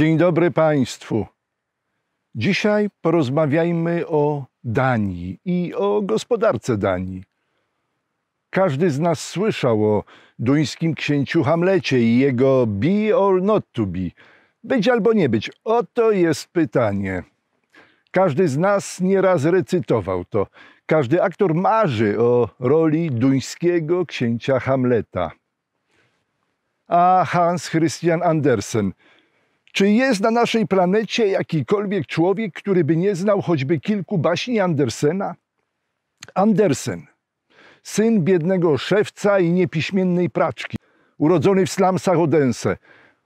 Dzień dobry Państwu. Dzisiaj porozmawiajmy o Danii i o gospodarce Danii. Każdy z nas słyszał o duńskim księciu Hamlecie i jego be or not to be. Być albo nie być, oto jest pytanie. Każdy z nas nieraz recytował to. Każdy aktor marzy o roli duńskiego księcia Hamleta. A Hans Christian Andersen – czy jest na naszej planecie jakikolwiek człowiek, który by nie znał choćby kilku baśni Andersena? Andersen, syn biednego szewca i niepiśmiennej praczki, urodzony w slamsach Odense.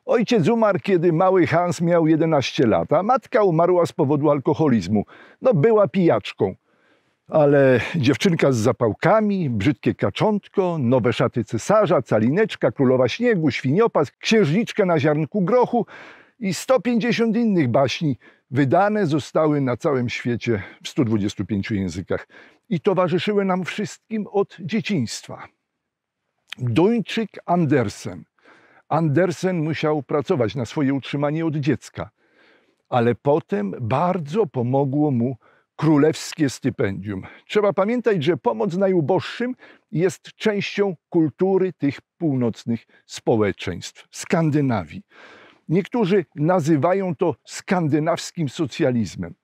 Ojciec umarł, kiedy mały Hans miał 11 lat, a matka umarła z powodu alkoholizmu. No, była pijaczką. Ale dziewczynka z zapałkami, brzydkie kaczątko, nowe szaty cesarza, calineczka, królowa śniegu, świniopas, księżniczka na ziarnku grochu – i 150 innych baśni wydane zostały na całym świecie w 125 językach i towarzyszyły nam wszystkim od dzieciństwa. Duńczyk Andersen. Andersen musiał pracować na swoje utrzymanie od dziecka, ale potem bardzo pomogło mu królewskie stypendium. Trzeba pamiętać, że pomoc najuboższym jest częścią kultury tych północnych społeczeństw Skandynawii. Niektórzy nazywają to skandynawskim socjalizmem.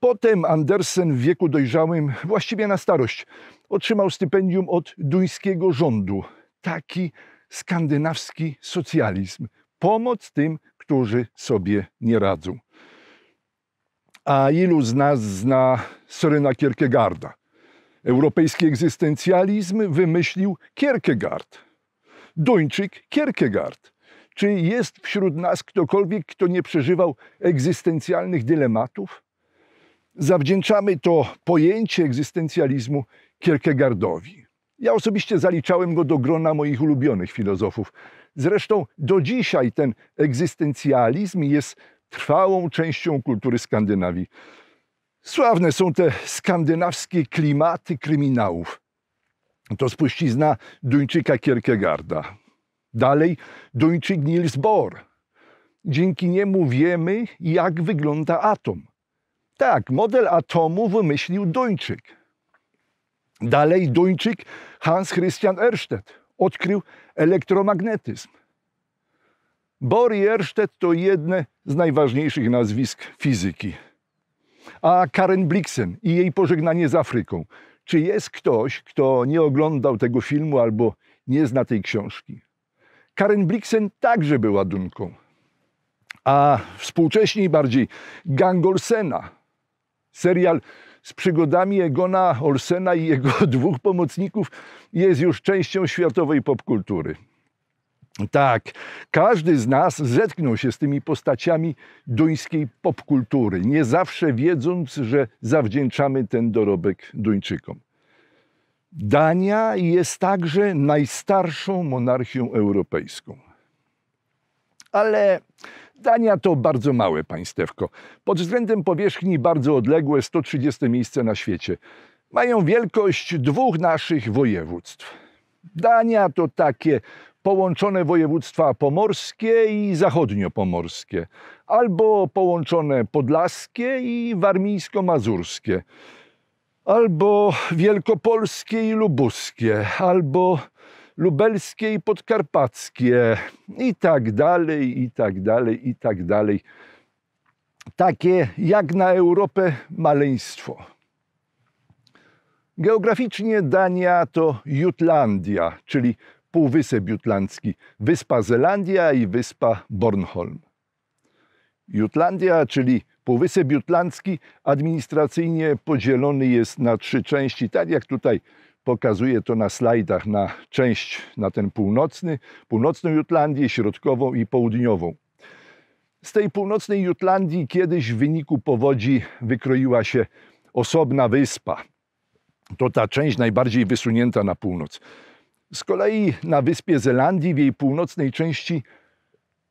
Potem Andersen w wieku dojrzałym, właściwie na starość, otrzymał stypendium od duńskiego rządu. Taki skandynawski socjalizm. Pomoc tym, którzy sobie nie radzą. A ilu z nas zna Serena Kierkegaarda? Europejski egzystencjalizm wymyślił Kierkegaard. Duńczyk Kierkegaard. Czy jest wśród nas ktokolwiek, kto nie przeżywał egzystencjalnych dylematów? Zawdzięczamy to pojęcie egzystencjalizmu Kierkegaardowi. Ja osobiście zaliczałem go do grona moich ulubionych filozofów. Zresztą do dzisiaj ten egzystencjalizm jest trwałą częścią kultury Skandynawii. Sławne są te skandynawskie klimaty kryminałów. To spuścizna Duńczyka Kierkegaarda. Dalej Duńczyk Niels Bohr. Dzięki niemu wiemy, jak wygląda atom. Tak, model atomu wymyślił Duńczyk. Dalej Duńczyk Hans Christian Ørsted odkrył elektromagnetyzm. Bohr i Ørsted to jedne z najważniejszych nazwisk fizyki. A Karen Blixen i jej pożegnanie z Afryką. Czy jest ktoś, kto nie oglądał tego filmu albo nie zna tej książki? Karen Blixen także była Dunką, a współcześniej bardziej Olsena. serial z przygodami Egona Olsena i jego dwóch pomocników jest już częścią światowej popkultury. Tak, każdy z nas zetknął się z tymi postaciami duńskiej popkultury, nie zawsze wiedząc, że zawdzięczamy ten dorobek Duńczykom. Dania jest także najstarszą monarchią europejską. Ale Dania to bardzo małe państewko. Pod względem powierzchni bardzo odległe 130 miejsce na świecie. Mają wielkość dwóch naszych województw. Dania to takie połączone województwa pomorskie i zachodniopomorskie, albo połączone podlaskie i warmińsko-mazurskie albo wielkopolskie i lubuskie, albo lubelskie i podkarpackie i tak dalej, i tak dalej, i tak dalej. Takie jak na Europę maleństwo. Geograficznie Dania to Jutlandia, czyli Półwysep Jutlandzki, wyspa Zelandia i wyspa Bornholm. Jutlandia, czyli Półwysep Jutlandzki administracyjnie podzielony jest na trzy części, tak jak tutaj pokazuje to na slajdach, na część, na ten północny, północną Jutlandię, środkową i południową. Z tej północnej Jutlandii kiedyś w wyniku powodzi wykroiła się osobna wyspa. To ta część najbardziej wysunięta na północ. Z kolei na wyspie Zelandii, w jej północnej części,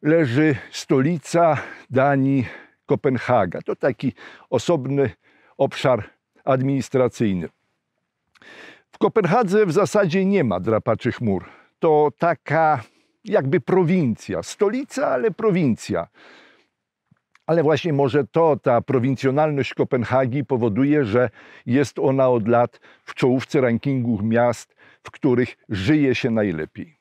leży stolica Danii, Kopenhaga. To taki osobny obszar administracyjny. W Kopenhadze w zasadzie nie ma drapaczy chmur. To taka jakby prowincja, stolica, ale prowincja. Ale właśnie może to, ta prowincjonalność Kopenhagi powoduje, że jest ona od lat w czołówce rankingu miast, w których żyje się najlepiej.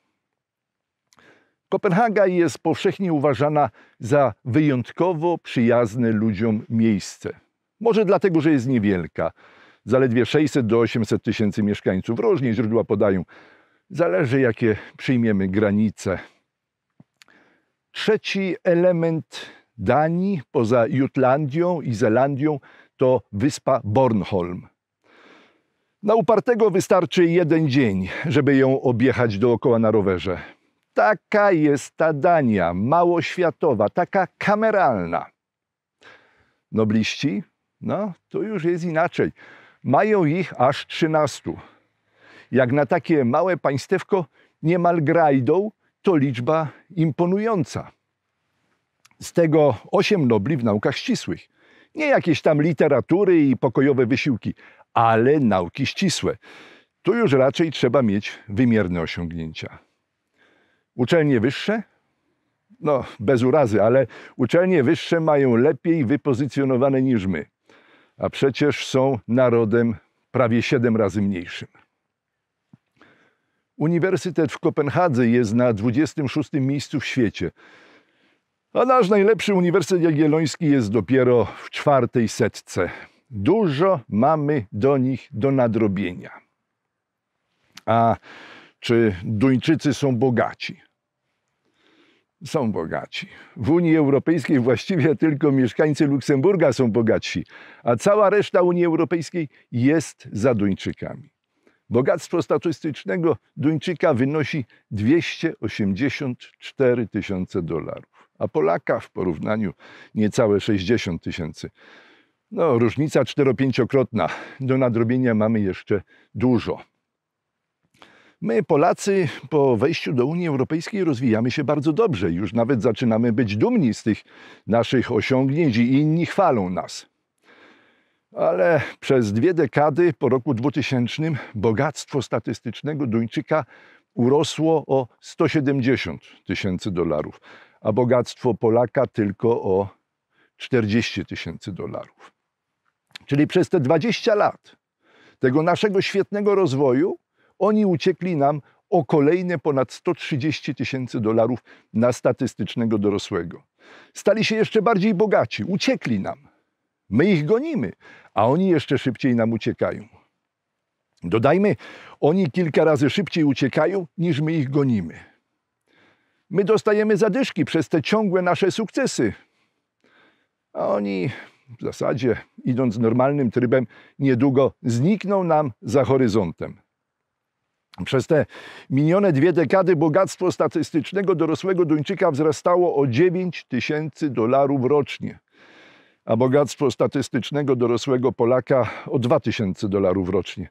Kopenhaga jest powszechnie uważana za wyjątkowo przyjazne ludziom miejsce. Może dlatego, że jest niewielka. Zaledwie 600 do 800 tysięcy mieszkańców. Różnie źródła podają. Zależy, jakie przyjmiemy granice. Trzeci element Danii poza Jutlandią i Zelandią to wyspa Bornholm. Na upartego wystarczy jeden dzień, żeby ją objechać dookoła na rowerze. Taka jest ta Dania, małoświatowa, taka kameralna. Nobliści, no to już jest inaczej. Mają ich aż trzynastu. Jak na takie małe państewko niemal grajdą, to liczba imponująca. Z tego osiem nobli w naukach ścisłych. Nie jakieś tam literatury i pokojowe wysiłki, ale nauki ścisłe. Tu już raczej trzeba mieć wymierne osiągnięcia. Uczelnie wyższe, no bez urazy, ale uczelnie wyższe mają lepiej wypozycjonowane niż my, a przecież są narodem prawie siedem razy mniejszym. Uniwersytet w Kopenhadze jest na 26 miejscu w świecie, a nasz najlepszy Uniwersytet Jagielloński jest dopiero w czwartej setce. Dużo mamy do nich do nadrobienia. A czy Duńczycy są bogaci? są bogaci. W Unii Europejskiej właściwie tylko mieszkańcy Luksemburga są bogatsi, a cała reszta Unii Europejskiej jest za Duńczykami. Bogactwo statystycznego Duńczyka wynosi 284 tysiące dolarów, a Polaka w porównaniu niecałe 60 tysięcy. No, różnica czteropięciokrotna. Do nadrobienia mamy jeszcze dużo. My, Polacy, po wejściu do Unii Europejskiej rozwijamy się bardzo dobrze. Już nawet zaczynamy być dumni z tych naszych osiągnięć i inni chwalą nas. Ale przez dwie dekady po roku 2000 bogactwo statystycznego Duńczyka urosło o 170 tysięcy dolarów, a bogactwo Polaka tylko o 40 tysięcy dolarów. Czyli przez te 20 lat tego naszego świetnego rozwoju oni uciekli nam o kolejne ponad 130 tysięcy dolarów na statystycznego dorosłego. Stali się jeszcze bardziej bogaci, uciekli nam. My ich gonimy, a oni jeszcze szybciej nam uciekają. Dodajmy, oni kilka razy szybciej uciekają niż my ich gonimy. My dostajemy zadyszki przez te ciągłe nasze sukcesy. A oni w zasadzie, idąc normalnym trybem, niedługo znikną nam za horyzontem. Przez te minione dwie dekady bogactwo statystycznego dorosłego Duńczyka wzrastało o 9 tysięcy dolarów rocznie, a bogactwo statystycznego dorosłego Polaka o 2 tysięcy dolarów rocznie.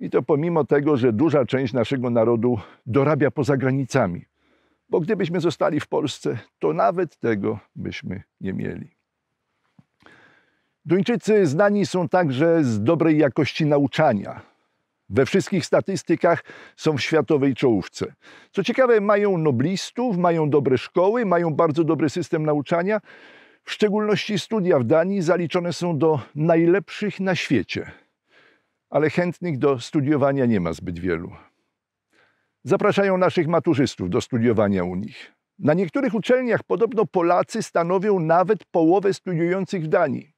I to pomimo tego, że duża część naszego narodu dorabia poza granicami. Bo gdybyśmy zostali w Polsce, to nawet tego byśmy nie mieli. Duńczycy znani są także z dobrej jakości nauczania we wszystkich statystykach są w światowej czołówce. Co ciekawe, mają noblistów, mają dobre szkoły, mają bardzo dobry system nauczania. W szczególności studia w Danii zaliczone są do najlepszych na świecie. Ale chętnych do studiowania nie ma zbyt wielu. Zapraszają naszych maturzystów do studiowania u nich. Na niektórych uczelniach podobno Polacy stanowią nawet połowę studiujących w Danii.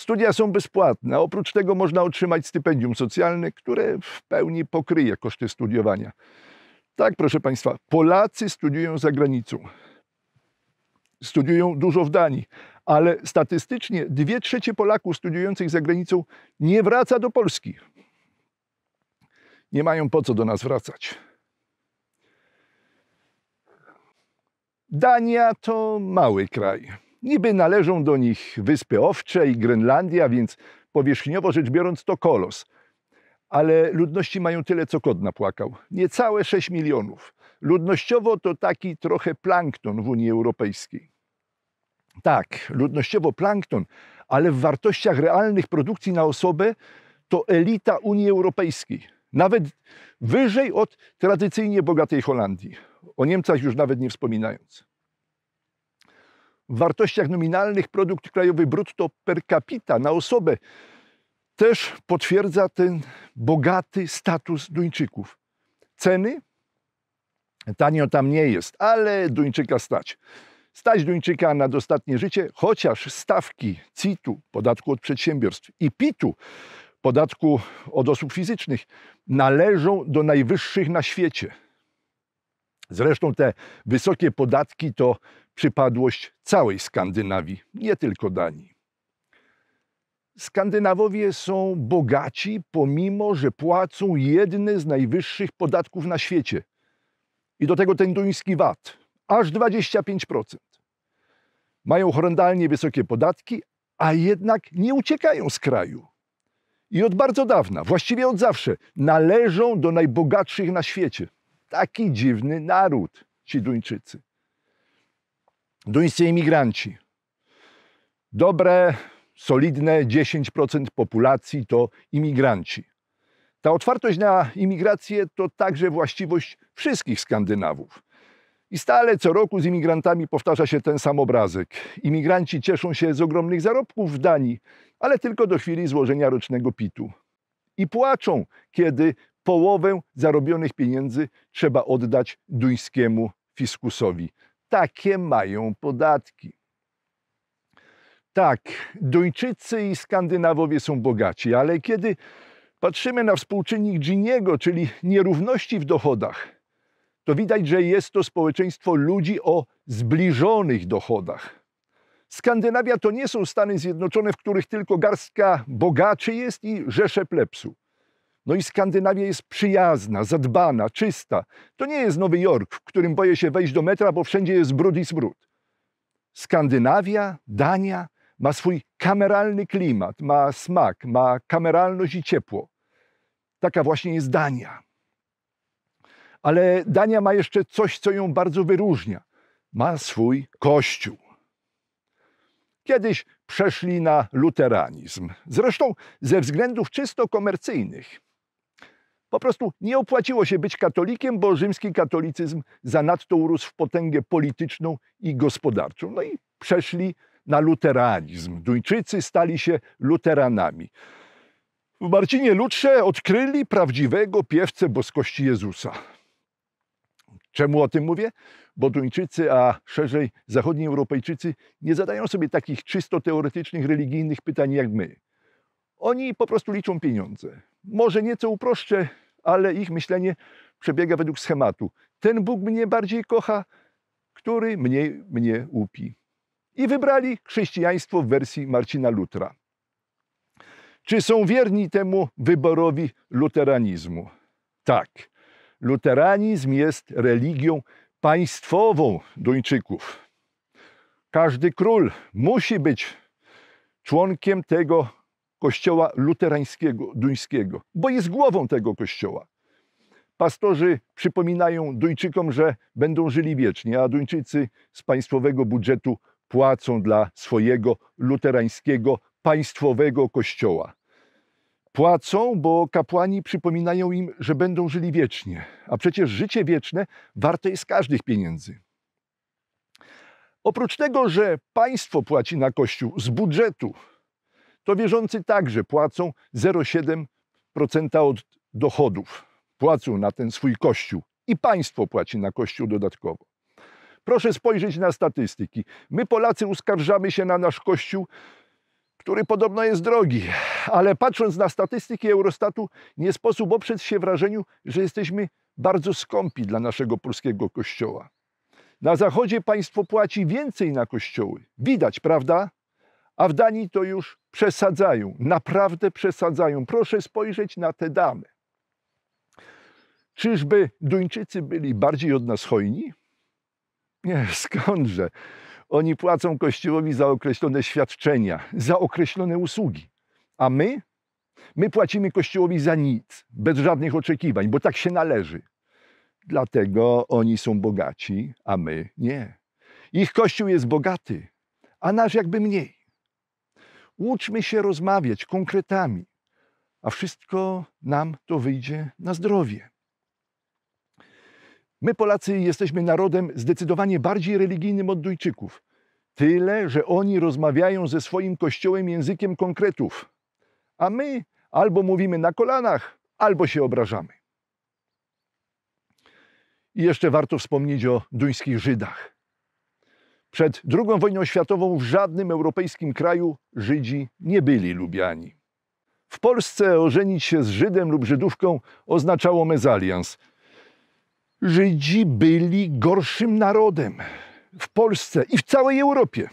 Studia są bezpłatne, oprócz tego można otrzymać stypendium socjalne, które w pełni pokryje koszty studiowania. Tak, proszę Państwa, Polacy studiują za granicą. Studiują dużo w Danii, ale statystycznie dwie trzecie Polaków studiujących za granicą nie wraca do Polski. Nie mają po co do nas wracać. Dania to mały kraj. Niby należą do nich Wyspy Owcze i Grenlandia, więc powierzchniowo rzecz biorąc to kolos. Ale ludności mają tyle, co kod napłakał. Niecałe 6 milionów. Ludnościowo to taki trochę plankton w Unii Europejskiej. Tak, ludnościowo plankton, ale w wartościach realnych produkcji na osobę to elita Unii Europejskiej. Nawet wyżej od tradycyjnie bogatej Holandii. O Niemcach już nawet nie wspominając w wartościach nominalnych produkt krajowy brutto per capita na osobę też potwierdza ten bogaty status Duńczyków. Ceny? Tanio tam nie jest, ale Duńczyka stać. Stać Duńczyka na dostatnie życie, chociaż stawki CIT-u, podatku od przedsiębiorstw i PIT-u, podatku od osób fizycznych, należą do najwyższych na świecie. Zresztą te wysokie podatki to przypadłość całej Skandynawii, nie tylko Danii. Skandynawowie są bogaci, pomimo że płacą jedne z najwyższych podatków na świecie. I do tego ten duński VAT, aż 25%. Mają horrendalnie wysokie podatki, a jednak nie uciekają z kraju. I od bardzo dawna, właściwie od zawsze, należą do najbogatszych na świecie. Taki dziwny naród ci Duńczycy. Duńscy imigranci. Dobre, solidne 10% populacji to imigranci. Ta otwartość na imigrację to także właściwość wszystkich Skandynawów. I stale co roku z imigrantami powtarza się ten sam obrazek. Imigranci cieszą się z ogromnych zarobków w Danii, ale tylko do chwili złożenia rocznego PIT-u. I płaczą, kiedy połowę zarobionych pieniędzy trzeba oddać duńskiemu fiskusowi. Takie mają podatki. Tak, Duńczycy i Skandynawowie są bogaci, ale kiedy patrzymy na współczynnik Giniego, czyli nierówności w dochodach, to widać, że jest to społeczeństwo ludzi o zbliżonych dochodach. Skandynawia to nie są Stany Zjednoczone, w których tylko garstka bogaczy jest i rzesze plepsu. No i Skandynawia jest przyjazna, zadbana, czysta. To nie jest Nowy Jork, w którym boję się wejść do metra, bo wszędzie jest brud i zbrud. Skandynawia, Dania ma swój kameralny klimat, ma smak, ma kameralność i ciepło. Taka właśnie jest Dania. Ale Dania ma jeszcze coś, co ją bardzo wyróżnia. Ma swój kościół. Kiedyś przeszli na luteranizm. Zresztą ze względów czysto komercyjnych. Po prostu nie opłaciło się być katolikiem, bo rzymski katolicyzm zanadto urósł w potęgę polityczną i gospodarczą. No i przeszli na luteranizm. Duńczycy stali się luteranami. W Marcinie Lutrze odkryli prawdziwego piewcę boskości Jezusa. Czemu o tym mówię? Bo Duńczycy, a szerzej zachodni Europejczycy, nie zadają sobie takich czysto teoretycznych, religijnych pytań jak my. Oni po prostu liczą pieniądze. Może nieco uproszczę, ale ich myślenie przebiega według schematu. Ten Bóg mnie bardziej kocha, który mniej mnie upi. I wybrali chrześcijaństwo w wersji Marcina Lutra. Czy są wierni temu wyborowi luteranizmu? Tak. Luteranizm jest religią państwową Duńczyków. Każdy król musi być członkiem tego kościoła luterańskiego, duńskiego, bo jest głową tego kościoła. Pastorzy przypominają Duńczykom, że będą żyli wiecznie, a Duńczycy z państwowego budżetu płacą dla swojego luterańskiego państwowego kościoła. Płacą, bo kapłani przypominają im, że będą żyli wiecznie, a przecież życie wieczne warte jest każdych pieniędzy. Oprócz tego, że państwo płaci na kościół z budżetu, to wierzący także płacą 0,7% od dochodów. Płacą na ten swój kościół i państwo płaci na kościół dodatkowo. Proszę spojrzeć na statystyki. My Polacy uskarżamy się na nasz kościół, który podobno jest drogi, ale patrząc na statystyki Eurostatu, nie sposób oprzeć się wrażeniu, że jesteśmy bardzo skąpi dla naszego polskiego kościoła. Na zachodzie państwo płaci więcej na kościoły. Widać, prawda? A w Danii to już Przesadzają, naprawdę przesadzają. Proszę spojrzeć na te damy. Czyżby Duńczycy byli bardziej od nas hojni? Nie, skądże. Oni płacą Kościołowi za określone świadczenia, za określone usługi. A my? My płacimy Kościołowi za nic, bez żadnych oczekiwań, bo tak się należy. Dlatego oni są bogaci, a my nie. Ich Kościół jest bogaty, a nasz jakby mniej. Uczmy się rozmawiać konkretami, a wszystko nam to wyjdzie na zdrowie. My, Polacy, jesteśmy narodem zdecydowanie bardziej religijnym od Duńczyków. Tyle, że oni rozmawiają ze swoim kościołem językiem konkretów, a my albo mówimy na kolanach, albo się obrażamy. I jeszcze warto wspomnieć o duńskich Żydach. Przed II wojną światową w żadnym europejskim kraju Żydzi nie byli lubiani. W Polsce ożenić się z Żydem lub Żydówką oznaczało mezalians. Żydzi byli gorszym narodem w Polsce i w całej Europie.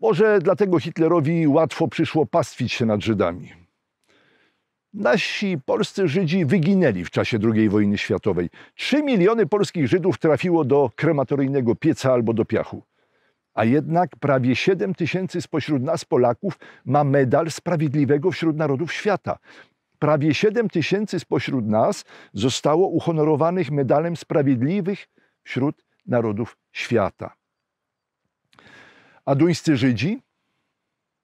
Może dlatego Hitlerowi łatwo przyszło pastwić się nad Żydami. Nasi polscy Żydzi wyginęli w czasie II wojny światowej. Trzy miliony polskich Żydów trafiło do krematoryjnego pieca albo do piachu. A jednak prawie 7 tysięcy spośród nas Polaków ma medal Sprawiedliwego wśród Narodów Świata. Prawie 7 tysięcy spośród nas zostało uhonorowanych medalem Sprawiedliwych wśród Narodów Świata. A duńscy Żydzi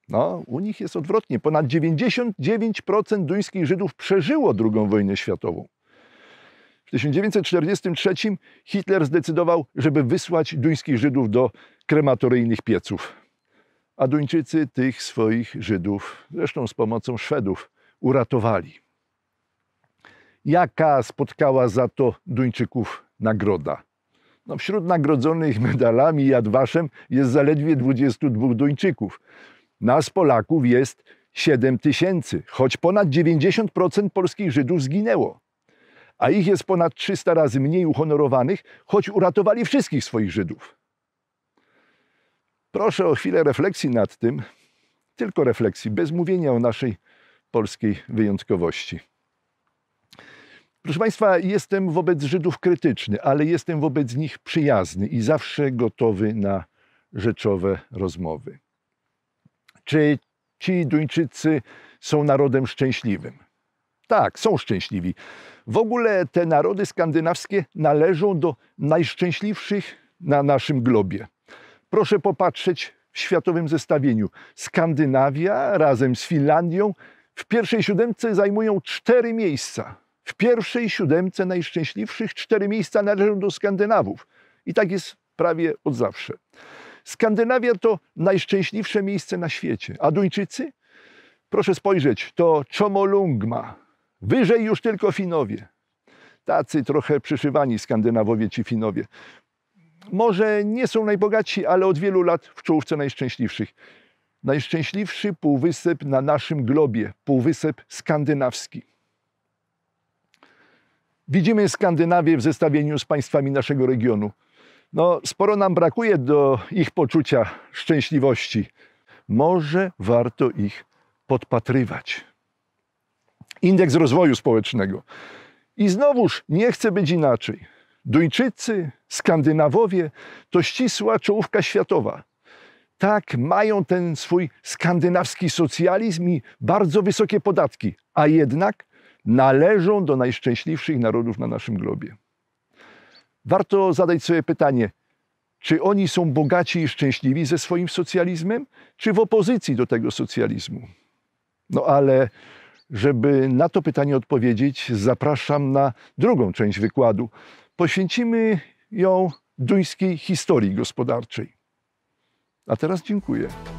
no, u nich jest odwrotnie. Ponad 99% duńskich Żydów przeżyło II wojnę światową. W 1943 Hitler zdecydował, żeby wysłać duńskich Żydów do krematoryjnych pieców. A Duńczycy tych swoich Żydów, zresztą z pomocą Szwedów, uratowali. Jaka spotkała za to Duńczyków nagroda? No, wśród nagrodzonych medalami i adwaszem jest zaledwie 22 Duńczyków. Nas Polaków jest 7 tysięcy, choć ponad 90% polskich Żydów zginęło. A ich jest ponad 300 razy mniej uhonorowanych, choć uratowali wszystkich swoich Żydów. Proszę o chwilę refleksji nad tym, tylko refleksji, bez mówienia o naszej polskiej wyjątkowości. Proszę Państwa, jestem wobec Żydów krytyczny, ale jestem wobec nich przyjazny i zawsze gotowy na rzeczowe rozmowy czy ci Duńczycy są narodem szczęśliwym. Tak, są szczęśliwi. W ogóle te narody skandynawskie należą do najszczęśliwszych na naszym globie. Proszę popatrzeć w światowym zestawieniu. Skandynawia razem z Finlandią w pierwszej siódemce zajmują cztery miejsca. W pierwszej siódemce najszczęśliwszych cztery miejsca należą do Skandynawów. I tak jest prawie od zawsze. Skandynawia to najszczęśliwsze miejsce na świecie, a Duńczycy? Proszę spojrzeć, to Chomolungma. Wyżej już tylko Finowie. Tacy trochę przyszywani Skandynawowie ci Finowie. Może nie są najbogatsi, ale od wielu lat w czołówce najszczęśliwszych. Najszczęśliwszy półwysep na naszym globie, półwysep skandynawski. Widzimy Skandynawię w zestawieniu z państwami naszego regionu. No, sporo nam brakuje do ich poczucia szczęśliwości. Może warto ich podpatrywać. Indeks rozwoju społecznego. I znowuż nie chce być inaczej. Duńczycy, Skandynawowie to ścisła czołówka światowa. Tak, mają ten swój skandynawski socjalizm i bardzo wysokie podatki, a jednak należą do najszczęśliwszych narodów na naszym globie. Warto zadać sobie pytanie, czy oni są bogaci i szczęśliwi ze swoim socjalizmem, czy w opozycji do tego socjalizmu? No ale, żeby na to pytanie odpowiedzieć, zapraszam na drugą część wykładu. Poświęcimy ją duńskiej historii gospodarczej. A teraz dziękuję.